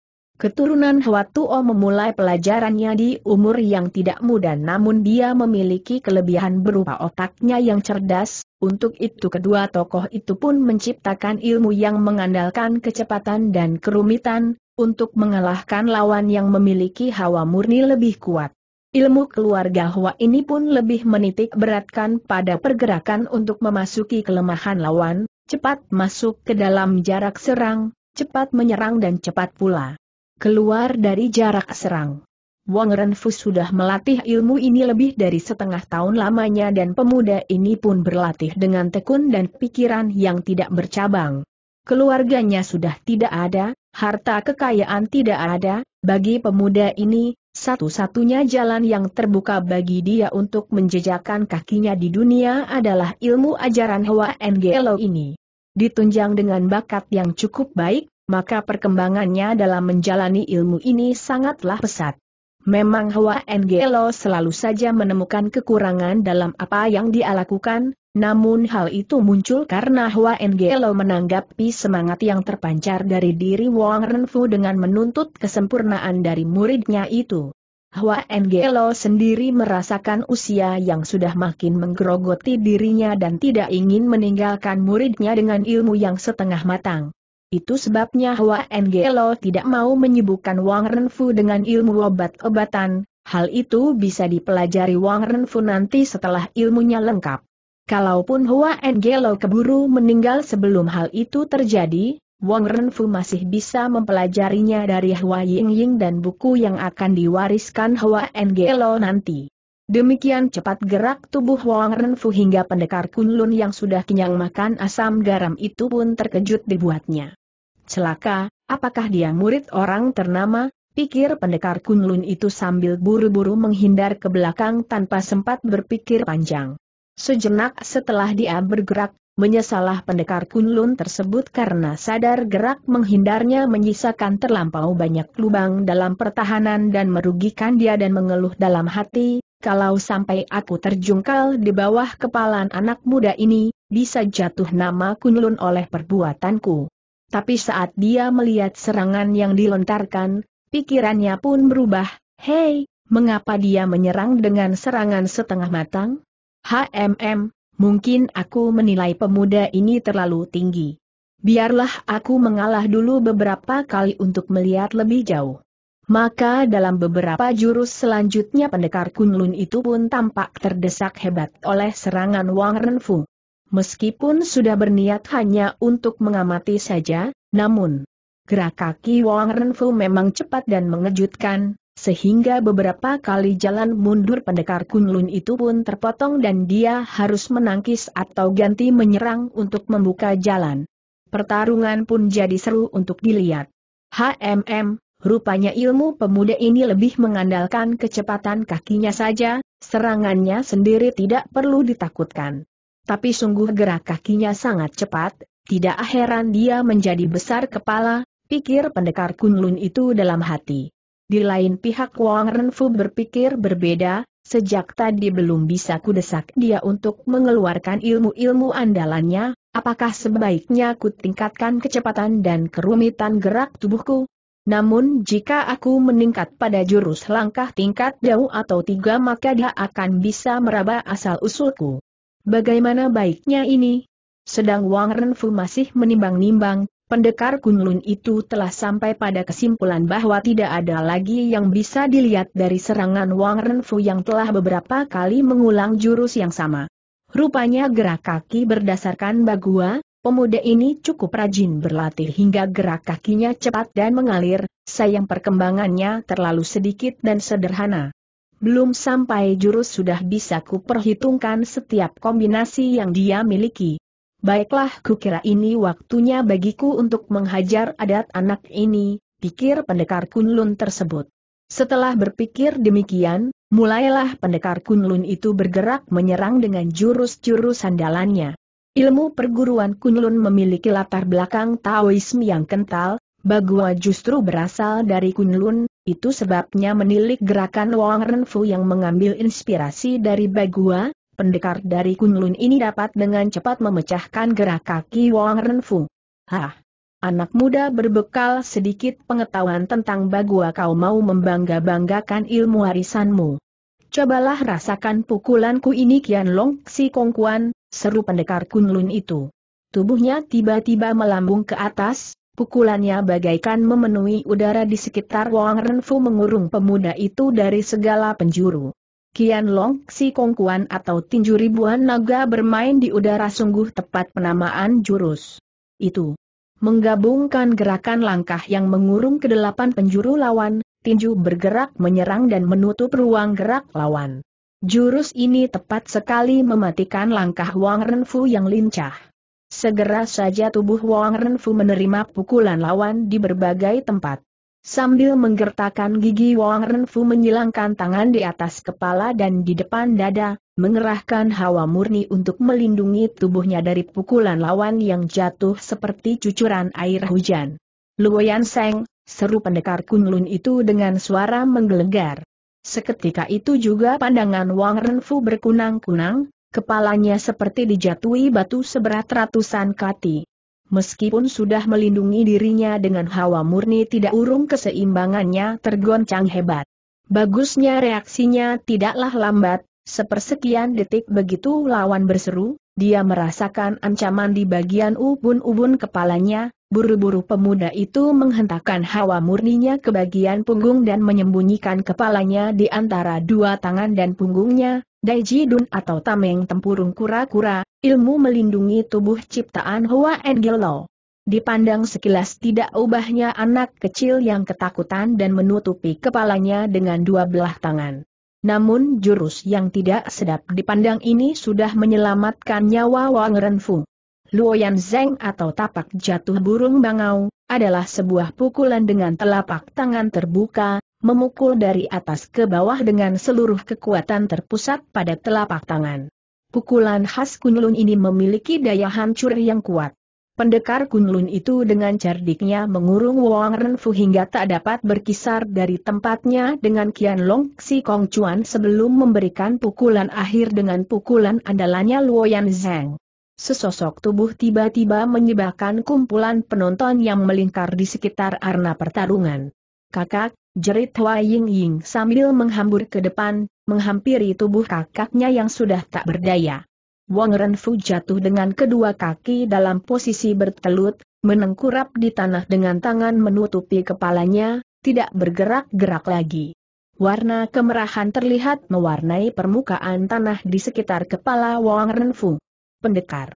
Keturunan Huatuo memulai pelajarannya di umur yang tidak muda namun dia memiliki kelebihan berupa otaknya yang cerdas, untuk itu kedua tokoh itu pun menciptakan ilmu yang mengandalkan kecepatan dan kerumitan, untuk mengalahkan lawan yang memiliki hawa murni lebih kuat. Ilmu keluarga Hwa ini pun lebih menitik beratkan pada pergerakan untuk memasuki kelemahan lawan, cepat masuk ke dalam jarak serang, cepat menyerang dan cepat pula keluar dari jarak serang. Wang Renfu sudah melatih ilmu ini lebih dari setengah tahun lamanya dan pemuda ini pun berlatih dengan tekun dan pikiran yang tidak bercabang. Keluarganya sudah tidak ada, harta kekayaan tidak ada, bagi pemuda ini, satu-satunya jalan yang terbuka bagi dia untuk menjejakan kakinya di dunia adalah ilmu ajaran Hwa Ngelo ini. Ditunjang dengan bakat yang cukup baik, maka perkembangannya dalam menjalani ilmu ini sangatlah pesat. Memang hua Ngelo selalu saja menemukan kekurangan dalam apa yang dia lakukan, namun hal itu muncul karena hua Ngelo menanggapi semangat yang terpancar dari diri Wang Renfu dengan menuntut kesempurnaan dari muridnya itu. Hua Ngelo sendiri merasakan usia yang sudah makin menggerogoti dirinya dan tidak ingin meninggalkan muridnya dengan ilmu yang setengah matang. Itu sebabnya Hua Ngelo tidak mau menyibukkan Wang Renfu dengan ilmu obat-obatan, hal itu bisa dipelajari Wang Renfu nanti setelah ilmunya lengkap. Kalaupun Hua Ngelo keburu meninggal sebelum hal itu terjadi, Wang Renfu masih bisa mempelajarinya dari Hua Yingying dan buku yang akan diwariskan Hua Ngelo nanti. Demikian cepat gerak tubuh Wang Renfu hingga pendekar Kunlun yang sudah kenyang makan asam garam itu pun terkejut dibuatnya. Celaka, apakah dia murid orang ternama? Pikir pendekar Kunlun itu sambil buru-buru menghindar ke belakang tanpa sempat berpikir panjang. Sejenak setelah dia bergerak, menyesalah pendekar Kunlun tersebut karena sadar gerak menghindarnya menyisakan terlampau banyak lubang dalam pertahanan dan merugikan dia dan mengeluh dalam hati, kalau sampai aku terjungkal di bawah kepalan anak muda ini, bisa jatuh nama Kunlun oleh perbuatanku. Tapi saat dia melihat serangan yang dilontarkan, pikirannya pun berubah, hei, mengapa dia menyerang dengan serangan setengah matang? HMM, mungkin aku menilai pemuda ini terlalu tinggi. Biarlah aku mengalah dulu beberapa kali untuk melihat lebih jauh. Maka dalam beberapa jurus selanjutnya pendekar Kunlun itu pun tampak terdesak hebat oleh serangan Wang Renfu. Meskipun sudah berniat hanya untuk mengamati saja, namun gerak kaki Wang Renfu memang cepat dan mengejutkan, sehingga beberapa kali jalan mundur pendekar Kunlun itu pun terpotong dan dia harus menangkis atau ganti menyerang untuk membuka jalan. Pertarungan pun jadi seru untuk dilihat. HMM, rupanya ilmu pemuda ini lebih mengandalkan kecepatan kakinya saja, serangannya sendiri tidak perlu ditakutkan. Tapi sungguh gerak kakinya sangat cepat, tidak heran dia menjadi besar kepala, pikir pendekar Kunlun itu dalam hati. Di lain pihak Wang Renfu berpikir berbeda, sejak tadi belum bisa kudesak dia untuk mengeluarkan ilmu-ilmu andalannya, apakah sebaiknya ku tingkatkan kecepatan dan kerumitan gerak tubuhku? Namun jika aku meningkat pada jurus langkah tingkat jauh atau tiga maka dia akan bisa meraba asal-usulku. Bagaimana baiknya ini? Sedang Wang Renfu masih menimbang-nimbang, pendekar Kunlun itu telah sampai pada kesimpulan bahwa tidak ada lagi yang bisa dilihat dari serangan Wang Renfu yang telah beberapa kali mengulang jurus yang sama. Rupanya gerak kaki berdasarkan bagua, pemuda ini cukup rajin berlatih hingga gerak kakinya cepat dan mengalir, sayang perkembangannya terlalu sedikit dan sederhana. Belum sampai jurus sudah bisa kuperhitungkan setiap kombinasi yang dia miliki. Baiklah kukira ini waktunya bagiku untuk menghajar adat anak ini, pikir pendekar Kunlun tersebut. Setelah berpikir demikian, mulailah pendekar Kunlun itu bergerak menyerang dengan jurus-jurus andalannya. Ilmu perguruan Kunlun memiliki latar belakang Taoisme yang kental, Bagua justru berasal dari Kunlun, itu sebabnya menilik gerakan Wang Renfu yang mengambil inspirasi dari Bagua, pendekar dari Kunlun ini dapat dengan cepat memecahkan gerak kaki Wang Renfu. Hah! Anak muda berbekal sedikit pengetahuan tentang Bagua kau mau membangga-banggakan ilmu warisanmu. Cobalah rasakan pukulanku ini Kian Long Si Kongkuan, seru pendekar Kunlun itu. Tubuhnya tiba-tiba melambung ke atas, Pukulannya bagaikan memenuhi udara di sekitar Wang Renfu mengurung pemuda itu dari segala penjuru. Kian Long Si Kongkuan atau tinju ribuan naga bermain di udara sungguh tepat penamaan jurus. Itu menggabungkan gerakan langkah yang mengurung ke delapan penjuru lawan, tinju bergerak menyerang dan menutup ruang gerak lawan. Jurus ini tepat sekali mematikan langkah Wang Renfu yang lincah. Segera saja tubuh Wang Renfu menerima pukulan lawan di berbagai tempat. Sambil menggertakkan gigi Wang Renfu menyilangkan tangan di atas kepala dan di depan dada, mengerahkan hawa murni untuk melindungi tubuhnya dari pukulan lawan yang jatuh seperti cucuran air hujan. Luoyan Seng, seru pendekar Kunlun itu dengan suara menggelegar. Seketika itu juga pandangan Wang Renfu berkunang-kunang, Kepalanya seperti dijatuhi batu seberat ratusan kati. Meskipun sudah melindungi dirinya dengan hawa murni tidak urung keseimbangannya tergoncang hebat. Bagusnya reaksinya tidaklah lambat, sepersekian detik begitu lawan berseru, dia merasakan ancaman di bagian ubun-ubun kepalanya, buru-buru pemuda itu menghentakkan hawa murninya ke bagian punggung dan menyembunyikan kepalanya di antara dua tangan dan punggungnya, Daiji Dun atau Tameng Tempurung Kura-Kura, ilmu melindungi tubuh ciptaan Hua Engel Dipandang sekilas tidak ubahnya anak kecil yang ketakutan dan menutupi kepalanya dengan dua belah tangan. Namun jurus yang tidak sedap dipandang ini sudah menyelamatkan nyawa Wang Renfu. Luoyan Zeng atau tapak jatuh burung bangau, adalah sebuah pukulan dengan telapak tangan terbuka, memukul dari atas ke bawah dengan seluruh kekuatan terpusat pada telapak tangan. Pukulan khas Kunlun ini memiliki daya hancur yang kuat. Pendekar Kunlun itu dengan cerdiknya mengurung Wang Renfu hingga tak dapat berkisar dari tempatnya dengan Kian Long Si Kong Chuan sebelum memberikan pukulan akhir dengan pukulan andalannya Luoyan Zhang. Sesosok tubuh tiba-tiba menyebabkan kumpulan penonton yang melingkar di sekitar arena pertarungan. Kakak, Jerit Hua Ying Ying sambil menghambur ke depan, menghampiri tubuh kakaknya yang sudah tak berdaya. Wang Renfu jatuh dengan kedua kaki dalam posisi bertelut, menengkurap di tanah dengan tangan menutupi kepalanya, tidak bergerak-gerak lagi. Warna kemerahan terlihat mewarnai permukaan tanah di sekitar kepala Wang Renfu. Pendekar.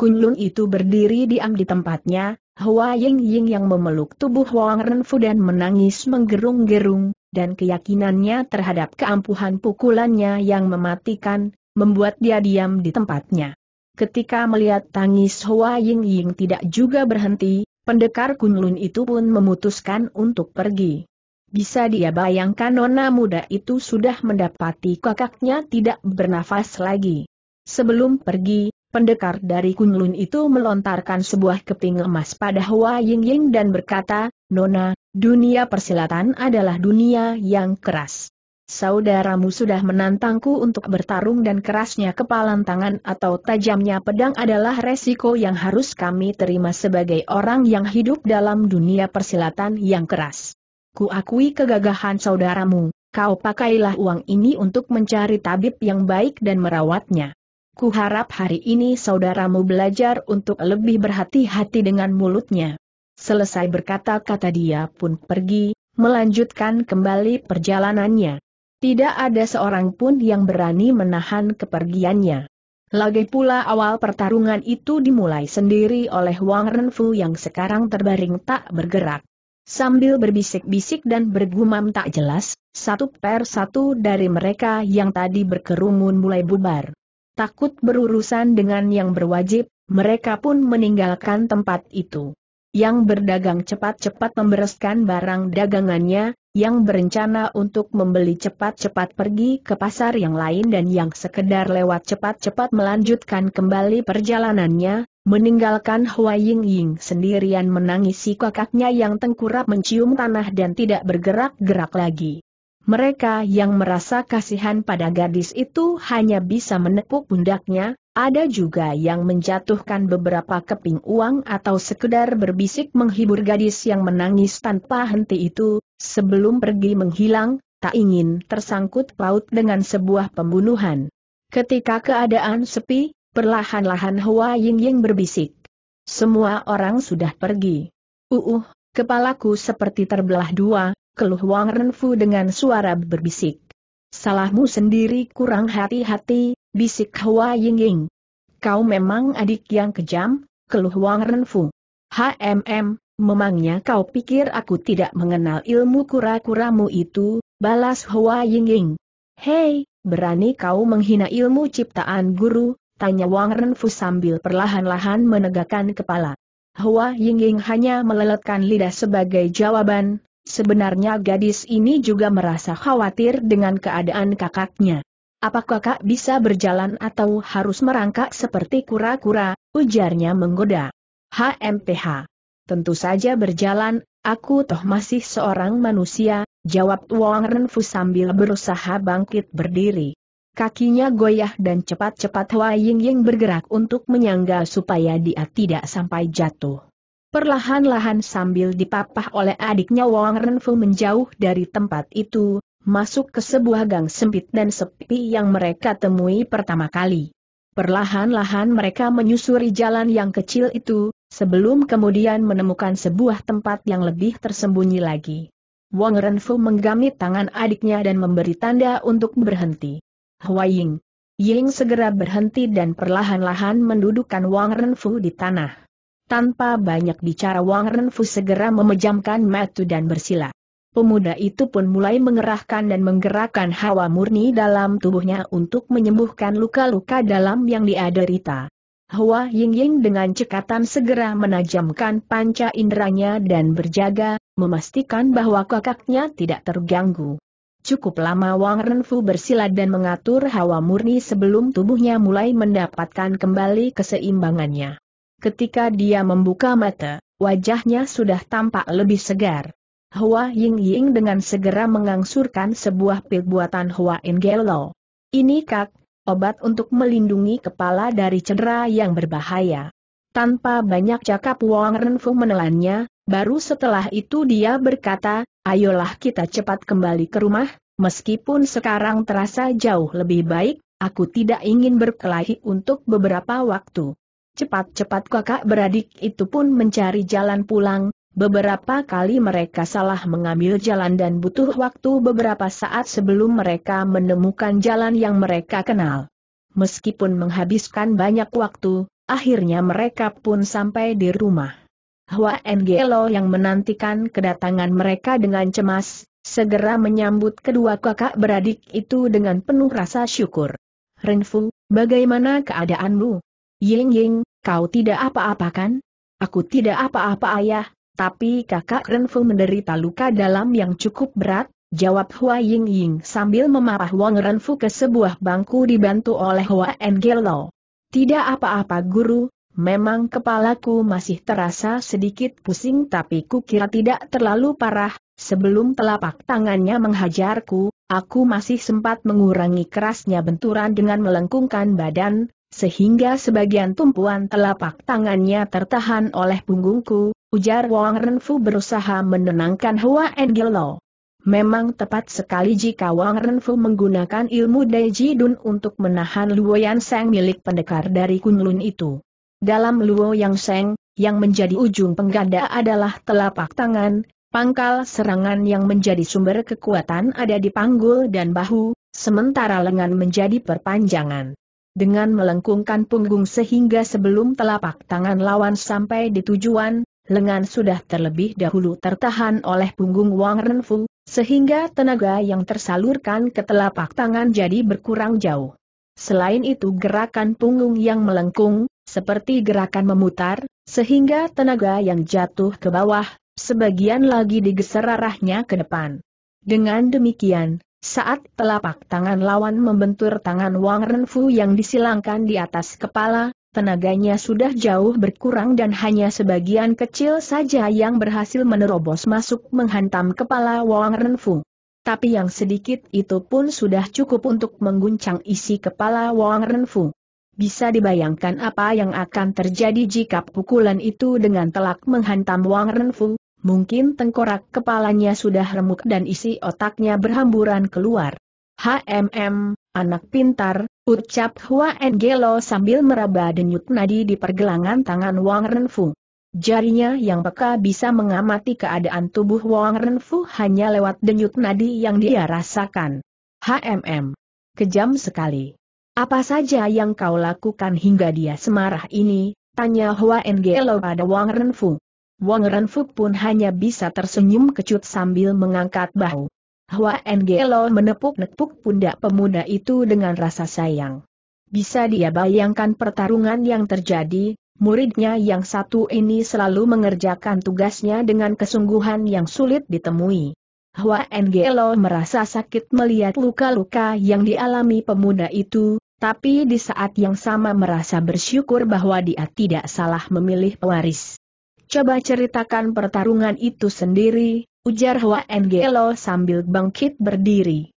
Kunlun itu berdiri diam di tempatnya, Hua Ying Ying yang memeluk tubuh Wang Renfu dan menangis menggerung-gerung, dan keyakinannya terhadap keampuhan pukulannya yang mematikan, membuat dia diam di tempatnya. Ketika melihat tangis Hua Ying Ying tidak juga berhenti, pendekar Kunlun itu pun memutuskan untuk pergi. Bisa dia bayangkan nona muda itu sudah mendapati kakaknya tidak bernafas lagi. Sebelum pergi, pendekar dari Kunlun itu melontarkan sebuah keping emas pada Hua Ying Ying dan berkata, Nona, dunia persilatan adalah dunia yang keras. Saudaramu sudah menantangku untuk bertarung dan kerasnya kepalan tangan atau tajamnya pedang adalah resiko yang harus kami terima sebagai orang yang hidup dalam dunia persilatan yang keras. Kuakui kegagahan saudaramu, kau pakailah uang ini untuk mencari tabib yang baik dan merawatnya. Kuharap hari ini saudaramu belajar untuk lebih berhati-hati dengan mulutnya. Selesai berkata-kata dia pun pergi, melanjutkan kembali perjalanannya. Tidak ada seorang pun yang berani menahan kepergiannya. Lagi pula awal pertarungan itu dimulai sendiri oleh Wang Renfu yang sekarang terbaring tak bergerak. Sambil berbisik-bisik dan bergumam tak jelas, satu per satu dari mereka yang tadi berkerumun mulai bubar takut berurusan dengan yang berwajib, mereka pun meninggalkan tempat itu. Yang berdagang cepat-cepat membereskan barang dagangannya, yang berencana untuk membeli cepat-cepat pergi ke pasar yang lain dan yang sekedar lewat cepat-cepat melanjutkan kembali perjalanannya, meninggalkan Hua Ying Ying sendirian menangisi kakaknya yang tengkurap mencium tanah dan tidak bergerak-gerak lagi. Mereka yang merasa kasihan pada gadis itu hanya bisa menepuk pundaknya, ada juga yang menjatuhkan beberapa keping uang atau sekedar berbisik menghibur gadis yang menangis tanpa henti itu, sebelum pergi menghilang, tak ingin tersangkut paut dengan sebuah pembunuhan. Ketika keadaan sepi, perlahan-lahan Hua Ying Ying berbisik. Semua orang sudah pergi. uh, kepalaku seperti terbelah dua, keluh Wang Renfu dengan suara berbisik. Salahmu sendiri kurang hati-hati, bisik Hua Yingying. Kau memang adik yang kejam, keluh Wang Renfu. HMM, memangnya kau pikir aku tidak mengenal ilmu kura-kuramu itu, balas Hua Yingying. Hei, berani kau menghina ilmu ciptaan guru, tanya Wang Renfu sambil perlahan-lahan menegakkan kepala. Hua Yingying hanya meleletkan lidah sebagai jawaban, Sebenarnya gadis ini juga merasa khawatir dengan keadaan kakaknya. Apa kakak bisa berjalan atau harus merangkak seperti kura-kura, ujarnya menggoda. HMPH. Tentu saja berjalan, aku toh masih seorang manusia, jawab Wang Renfu sambil berusaha bangkit berdiri. Kakinya goyah dan cepat-cepat Wang Ying bergerak untuk menyangga supaya dia tidak sampai jatuh. Perlahan-lahan sambil dipapah oleh adiknya Wang Renfu menjauh dari tempat itu, masuk ke sebuah gang sempit dan sepi yang mereka temui pertama kali. Perlahan-lahan mereka menyusuri jalan yang kecil itu, sebelum kemudian menemukan sebuah tempat yang lebih tersembunyi lagi. Wang Renfu menggamit tangan adiknya dan memberi tanda untuk berhenti. Huaying. Ying segera berhenti dan perlahan-lahan mendudukkan Wang Renfu di tanah. Tanpa banyak bicara Wang Renfu segera memejamkan mata dan bersila. Pemuda itu pun mulai mengerahkan dan menggerakkan hawa murni dalam tubuhnya untuk menyembuhkan luka-luka dalam yang diaderita. Hua Ying dengan cekatan segera menajamkan panca inderanya dan berjaga, memastikan bahwa kakaknya tidak terganggu. Cukup lama Wang Renfu bersilat dan mengatur hawa murni sebelum tubuhnya mulai mendapatkan kembali keseimbangannya. Ketika dia membuka mata, wajahnya sudah tampak lebih segar. Hua Ying Ying dengan segera mengangsurkan sebuah pil buatan Hua Ingelo. Ini kak, obat untuk melindungi kepala dari cedera yang berbahaya. Tanpa banyak cakap Wang Renfu menelannya, baru setelah itu dia berkata, ayolah kita cepat kembali ke rumah, meskipun sekarang terasa jauh lebih baik, aku tidak ingin berkelahi untuk beberapa waktu. Cepat-cepat kakak beradik itu pun mencari jalan pulang, beberapa kali mereka salah mengambil jalan dan butuh waktu beberapa saat sebelum mereka menemukan jalan yang mereka kenal. Meskipun menghabiskan banyak waktu, akhirnya mereka pun sampai di rumah. Hwa Ngelo yang menantikan kedatangan mereka dengan cemas, segera menyambut kedua kakak beradik itu dengan penuh rasa syukur. Renfu, bagaimana keadaanmu? Ying Ying, kau tidak apa-apa kan? Aku tidak apa-apa ayah, tapi kakak Renfu menderita luka dalam yang cukup berat, jawab Hua Ying Ying sambil memarah Wang Renfu ke sebuah bangku dibantu oleh Hua Engelo. Tidak apa-apa guru, memang kepalaku masih terasa sedikit pusing tapi kukira tidak terlalu parah, sebelum telapak tangannya menghajarku, aku masih sempat mengurangi kerasnya benturan dengan melengkungkan badan, sehingga sebagian tumpuan telapak tangannya tertahan oleh punggungku, ujar Wang Renfu berusaha menenangkan Hua Engelo. Memang tepat sekali jika Wang Renfu menggunakan ilmu Daiji Dun untuk menahan Luo Yan Seng milik pendekar dari Kunlun itu. Dalam Luo Yang Seng, yang menjadi ujung pengganda adalah telapak tangan, pangkal serangan yang menjadi sumber kekuatan ada di panggul dan bahu, sementara lengan menjadi perpanjangan dengan melengkungkan punggung sehingga sebelum telapak tangan lawan sampai di tujuan, lengan sudah terlebih dahulu tertahan oleh punggung Wang Renfu, sehingga tenaga yang tersalurkan ke telapak tangan jadi berkurang jauh. Selain itu gerakan punggung yang melengkung, seperti gerakan memutar, sehingga tenaga yang jatuh ke bawah, sebagian lagi digeser arahnya ke depan. Dengan demikian, saat telapak tangan lawan membentur tangan Wang Renfu yang disilangkan di atas kepala, tenaganya sudah jauh berkurang dan hanya sebagian kecil saja yang berhasil menerobos masuk menghantam kepala Wang Renfu. Tapi yang sedikit itu pun sudah cukup untuk mengguncang isi kepala Wang Renfu. Bisa dibayangkan apa yang akan terjadi jika pukulan itu dengan telak menghantam Wang Renfu, Mungkin tengkorak kepalanya sudah remuk dan isi otaknya berhamburan keluar. HMM, anak pintar, ucap Hua Engelo sambil meraba denyut nadi di pergelangan tangan Wang Renfu. Jarinya yang peka bisa mengamati keadaan tubuh Wang Renfu hanya lewat denyut nadi yang dia rasakan. HMM. Kejam sekali. Apa saja yang kau lakukan hingga dia semarah ini? Tanya Hua Engelo pada Wang Renfu. Wang Renfuk pun hanya bisa tersenyum kecut sambil mengangkat bahu. Hua Ngelo menepuk-nepuk pundak pemuda itu dengan rasa sayang. Bisa dia bayangkan pertarungan yang terjadi, muridnya yang satu ini selalu mengerjakan tugasnya dengan kesungguhan yang sulit ditemui. Hua Ngelo merasa sakit melihat luka-luka yang dialami pemuda itu, tapi di saat yang sama merasa bersyukur bahwa dia tidak salah memilih pewaris. Coba ceritakan pertarungan itu sendiri, ujar Hua Ngelo sambil bangkit berdiri.